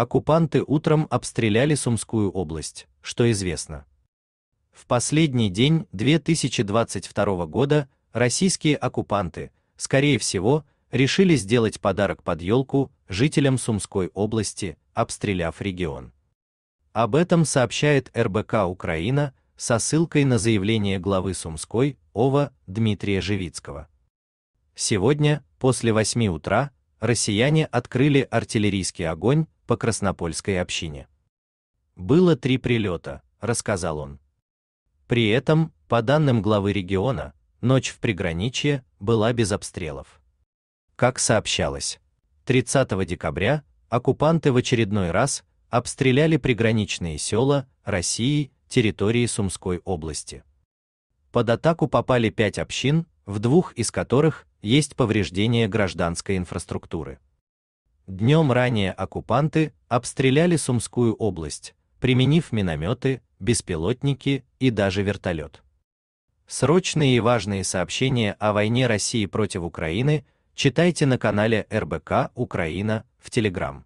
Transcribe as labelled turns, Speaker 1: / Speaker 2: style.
Speaker 1: оккупанты утром обстреляли Сумскую область, что известно. В последний день 2022 года российские оккупанты, скорее всего, решили сделать подарок под елку жителям Сумской области, обстреляв регион. Об этом сообщает РБК Украина со ссылкой на заявление главы Сумской ОВА Дмитрия Живицкого. Сегодня, после 8 утра, россияне открыли артиллерийский огонь по краснопольской общине. Было три прилета, рассказал он. При этом, по данным главы региона, ночь в приграничье была без обстрелов. Как сообщалось, 30 декабря оккупанты в очередной раз обстреляли приграничные села России, территории Сумской области. Под атаку попали пять общин, в двух из которых есть повреждение гражданской инфраструктуры. Днем ранее оккупанты обстреляли Сумскую область, применив минометы, беспилотники и даже вертолет. Срочные и важные сообщения о войне России против Украины читайте на канале РБК Украина в Телеграм.